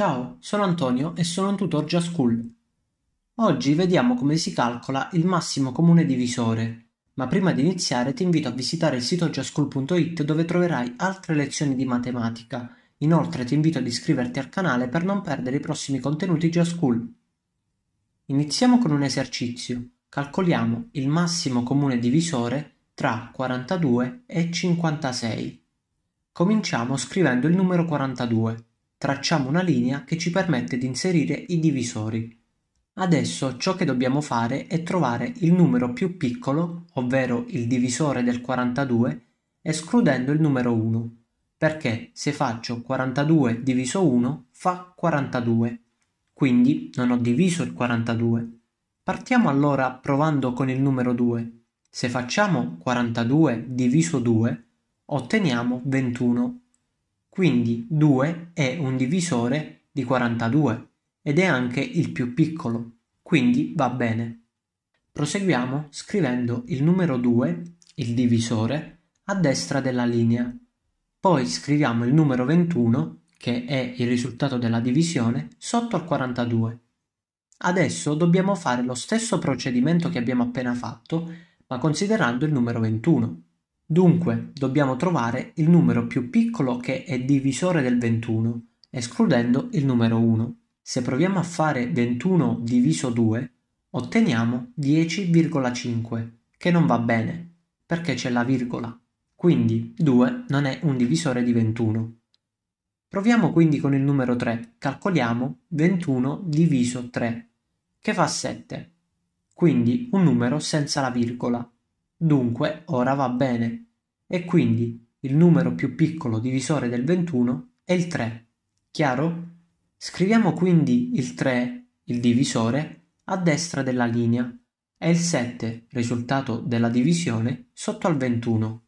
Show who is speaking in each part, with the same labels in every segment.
Speaker 1: Ciao, sono Antonio e sono un tutor JavaSchool. Oggi vediamo come si calcola il massimo comune divisore, ma prima di iniziare ti invito a visitare il sito jaschool.it dove troverai altre lezioni di matematica. Inoltre ti invito ad iscriverti al canale per non perdere i prossimi contenuti JavaSchool. Iniziamo con un esercizio. Calcoliamo il massimo comune divisore tra 42 e 56. Cominciamo scrivendo il numero 42 tracciamo una linea che ci permette di inserire i divisori. Adesso ciò che dobbiamo fare è trovare il numero più piccolo, ovvero il divisore del 42, escludendo il numero 1, perché se faccio 42 diviso 1 fa 42, quindi non ho diviso il 42. Partiamo allora provando con il numero 2. Se facciamo 42 diviso 2, otteniamo 21 quindi 2 è un divisore di 42 ed è anche il più piccolo, quindi va bene. Proseguiamo scrivendo il numero 2, il divisore, a destra della linea. Poi scriviamo il numero 21, che è il risultato della divisione, sotto al 42. Adesso dobbiamo fare lo stesso procedimento che abbiamo appena fatto, ma considerando il numero 21. Dunque dobbiamo trovare il numero più piccolo che è divisore del 21, escludendo il numero 1. Se proviamo a fare 21 diviso 2, otteniamo 10,5, che non va bene, perché c'è la virgola. Quindi 2 non è un divisore di 21. Proviamo quindi con il numero 3. Calcoliamo 21 diviso 3, che fa 7. Quindi un numero senza la virgola dunque ora va bene, e quindi il numero più piccolo divisore del 21 è il 3, chiaro? Scriviamo quindi il 3, il divisore, a destra della linea e il 7, risultato della divisione, sotto al 21.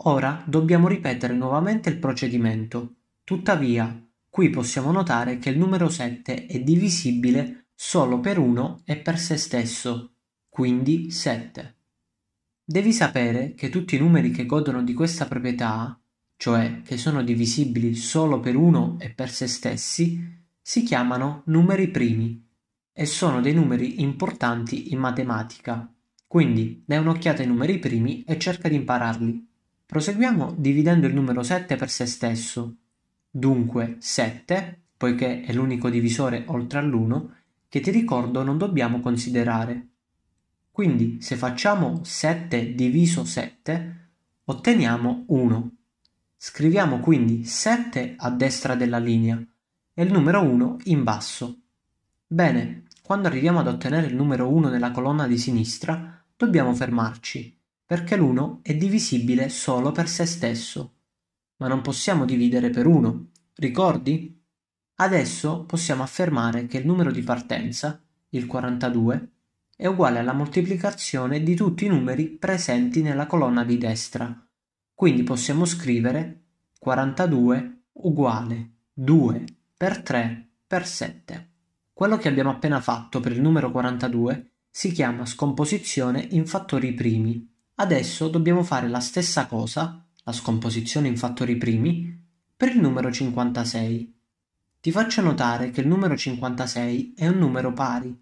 Speaker 1: Ora dobbiamo ripetere nuovamente il procedimento. Tuttavia, qui possiamo notare che il numero 7 è divisibile solo per 1 e per se stesso, quindi 7. Devi sapere che tutti i numeri che godono di questa proprietà, cioè che sono divisibili solo per uno e per se stessi, si chiamano numeri primi e sono dei numeri importanti in matematica. Quindi dai un'occhiata ai numeri primi e cerca di impararli. Proseguiamo dividendo il numero 7 per se stesso. Dunque 7, poiché è l'unico divisore oltre all'1, che ti ricordo non dobbiamo considerare. Quindi se facciamo 7 diviso 7 otteniamo 1. Scriviamo quindi 7 a destra della linea e il numero 1 in basso. Bene, quando arriviamo ad ottenere il numero 1 nella colonna di sinistra dobbiamo fermarci perché l'1 è divisibile solo per se stesso. Ma non possiamo dividere per 1, ricordi? Adesso possiamo affermare che il numero di partenza, il 42, è uguale alla moltiplicazione di tutti i numeri presenti nella colonna di destra, quindi possiamo scrivere 42 uguale 2 per 3 per 7. Quello che abbiamo appena fatto per il numero 42 si chiama scomposizione in fattori primi. Adesso dobbiamo fare la stessa cosa, la scomposizione in fattori primi, per il numero 56. Ti faccio notare che il numero 56 è un numero pari,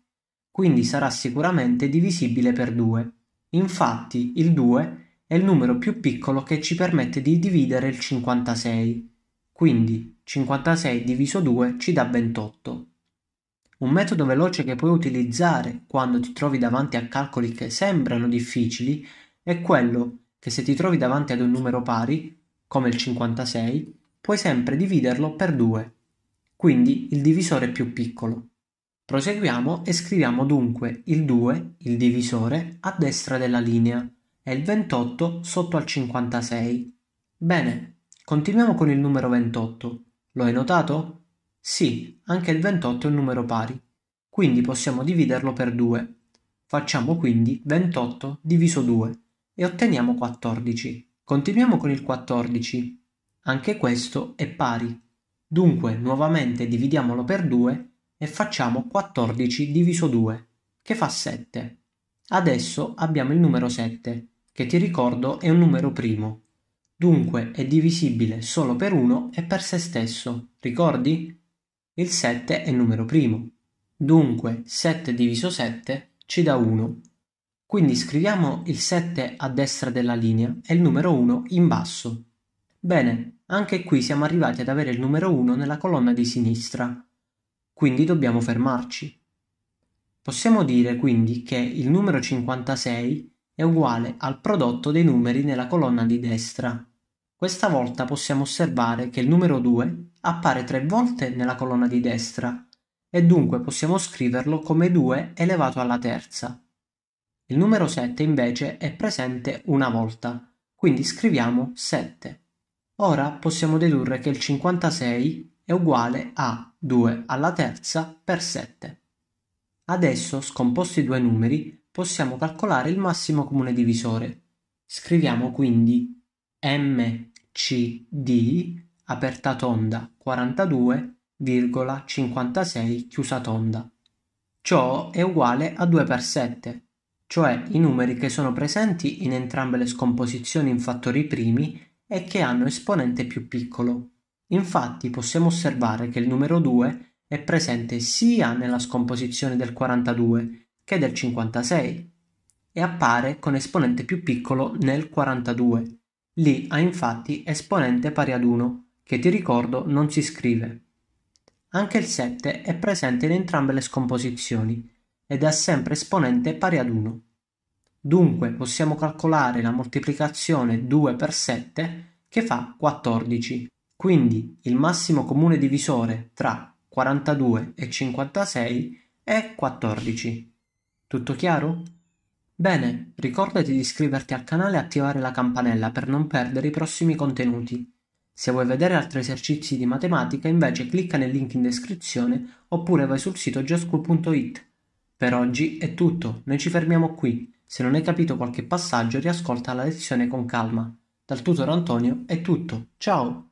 Speaker 1: quindi sarà sicuramente divisibile per 2. Infatti il 2 è il numero più piccolo che ci permette di dividere il 56, quindi 56 diviso 2 ci dà 28. Un metodo veloce che puoi utilizzare quando ti trovi davanti a calcoli che sembrano difficili è quello che se ti trovi davanti ad un numero pari, come il 56, puoi sempre dividerlo per 2, quindi il divisore più piccolo. Proseguiamo e scriviamo dunque il 2, il divisore, a destra della linea e il 28 sotto al 56. Bene, continuiamo con il numero 28. Lo hai notato? Sì, anche il 28 è un numero pari, quindi possiamo dividerlo per 2. Facciamo quindi 28 diviso 2 e otteniamo 14. Continuiamo con il 14. Anche questo è pari. Dunque, nuovamente dividiamolo per 2 e facciamo 14 diviso 2, che fa 7. Adesso abbiamo il numero 7, che ti ricordo è un numero primo. Dunque è divisibile solo per 1 e per se stesso, ricordi? Il 7 è il numero primo. Dunque 7 diviso 7 ci dà 1. Quindi scriviamo il 7 a destra della linea e il numero 1 in basso. Bene, anche qui siamo arrivati ad avere il numero 1 nella colonna di sinistra, quindi mm. dobbiamo fermarci. Possiamo dire quindi che il numero 56 è uguale al prodotto dei numeri nella colonna di destra. Questa volta possiamo osservare che il numero 2 appare tre volte nella colonna di destra e dunque possiamo scriverlo come 2 elevato alla terza. Il numero 7 invece è presente una volta, quindi scriviamo 7. Ora possiamo dedurre che il 56 è uguale a 2 alla terza per 7. Adesso, scomposti i due numeri, possiamo calcolare il massimo comune divisore. Scriviamo quindi MCD aperta tonda 42,56 chiusa tonda. Ciò è uguale a 2 per 7, cioè i numeri che sono presenti in entrambe le scomposizioni in fattori primi e che hanno esponente più piccolo. Infatti possiamo osservare che il numero 2 è presente sia nella scomposizione del 42 che del 56 e appare con esponente più piccolo nel 42. Lì ha infatti esponente pari ad 1, che ti ricordo non si scrive. Anche il 7 è presente in entrambe le scomposizioni ed ha sempre esponente pari ad 1. Dunque possiamo calcolare la moltiplicazione 2 per 7 che fa 14 quindi il massimo comune divisore tra 42 e 56 è 14. Tutto chiaro? Bene, ricordati di iscriverti al canale e attivare la campanella per non perdere i prossimi contenuti. Se vuoi vedere altri esercizi di matematica invece clicca nel link in descrizione oppure vai sul sito giaschool.it. Per oggi è tutto, noi ci fermiamo qui. Se non hai capito qualche passaggio riascolta la lezione con calma. Dal tutor Antonio è tutto, ciao!